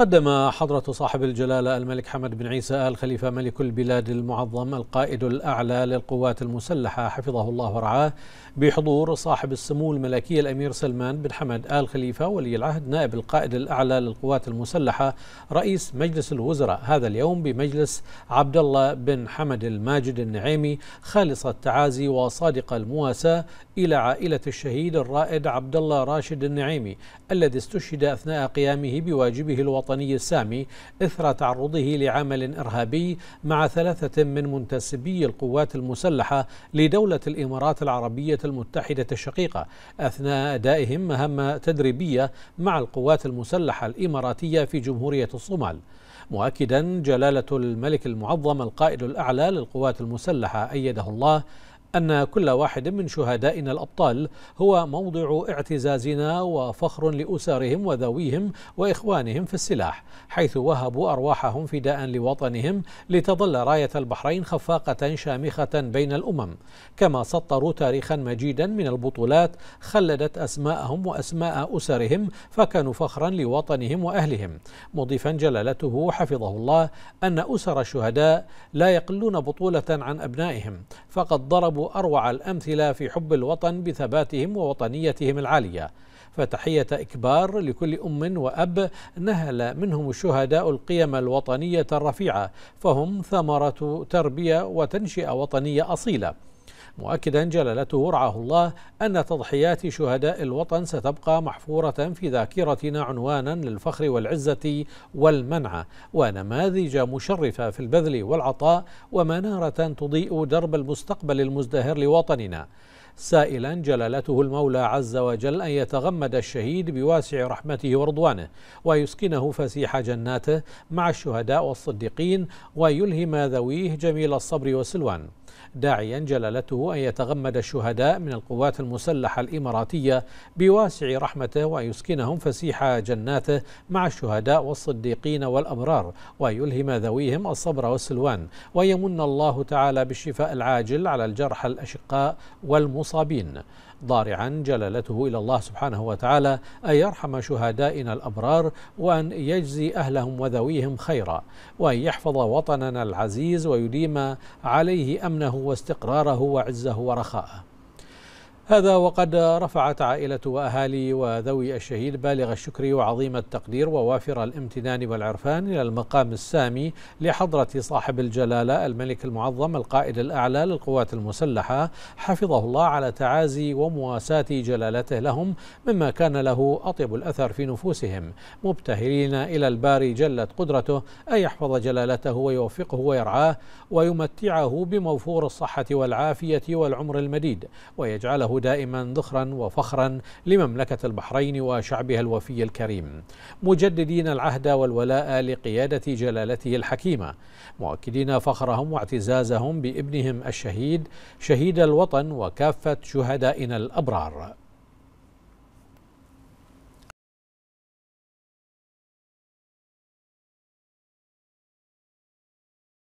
قدم حضرة صاحب الجلالة الملك حمد بن عيسى آل خليفة ملك البلاد المعظم القائد الأعلى للقوات المسلحة حفظه الله ورعاه بحضور صاحب السمو الملكي الأمير سلمان بن حمد آل خليفة ولي العهد نائب القائد الأعلى للقوات المسلحة رئيس مجلس الوزراء هذا اليوم بمجلس عبد الله بن حمد الماجد النعيمي خالص التعازي وصادق المواساة إلى عائلة الشهيد الرائد عبد الله راشد النعيمي الذي استشهد أثناء قيامه بواجبه الوطني الوطني السامي إثر تعرضه لعمل إرهابي مع ثلاثة من منتسبي القوات المسلحة لدولة الإمارات العربية المتحدة الشقيقة أثناء أدائهم مهمة تدريبية مع القوات المسلحة الإماراتية في جمهورية الصومال مؤكدا جلالة الملك المعظم القائد الأعلى للقوات المسلحة أيده الله أن كل واحد من شهدائنا الأبطال هو موضع اعتزازنا وفخر لأسرهم وذويهم وإخوانهم في السلاح حيث وهبوا أرواحهم فداء لوطنهم لتظل راية البحرين خفاقة شامخة بين الأمم كما سطروا تاريخا مجيدا من البطولات خلدت أسماءهم وأسماء أسرهم فكانوا فخرا لوطنهم وأهلهم مضيفا جلالته حفظه الله أن أسر الشهداء لا يقلون بطولة عن أبنائهم فقد ضربوا أروع الأمثلة في حب الوطن بثباتهم ووطنيتهم العالية فتحية إكبار لكل أم وأب نهل منهم الشهداء القيم الوطنية الرفيعة فهم ثمرة تربية وتنشئة وطنية أصيلة مؤكدا جلالته رعاه الله أن تضحيات شهداء الوطن ستبقى محفورة في ذاكرتنا عنوانا للفخر والعزة والمنعة ونماذج مشرفة في البذل والعطاء ومنارة تضيء درب المستقبل المزدهر لوطننا سائلا جلالته المولى عز وجل أن يتغمد الشهيد بواسع رحمته ورضوانه ويسكنه فسيح جناته مع الشهداء والصديقين ويلهم ذويه جميل الصبر والسلوان داعيا جلالته أن يتغمد الشهداء من القوات المسلحة الإماراتية بواسع رحمته وأن يسكنهم فسيح جناته مع الشهداء والصديقين والأبرار ويلهم ذويهم الصبر والسلوان ويمن الله تعالى بالشفاء العاجل على الجرحى الأشقاء والمصابين ضارعا جلالته إلى الله سبحانه وتعالى أن يرحم شهدائنا الأبرار وأن يجزي أهلهم وذويهم خيرا وأن يحفظ وطننا العزيز ويديم عليه أمنه واستقراره وعزه ورخاءه هذا وقد رفعت عائلة وأهالي وذوي الشهيد بالغ الشكر وعظيم التقدير ووافر الامتنان والعرفان إلى المقام السامي لحضرة صاحب الجلالة الملك المعظم القائد الأعلى للقوات المسلحة حفظه الله على تعازي ومواساة جلالته لهم مما كان له أطيب الأثر في نفوسهم مبتهلين إلى الباري جلت قدرته أن يحفظ جلالته ويوفقه ويرعاه ويمتعه بموفور الصحة والعافية والعمر المديد ويجعله دائما ذخرا وفخرا لمملكة البحرين وشعبها الوفي الكريم مجددين العهد والولاء لقيادة جلالته الحكيمة مؤكدين فخرهم واعتزازهم بابنهم الشهيد شهيد الوطن وكافة شهدائنا الأبرار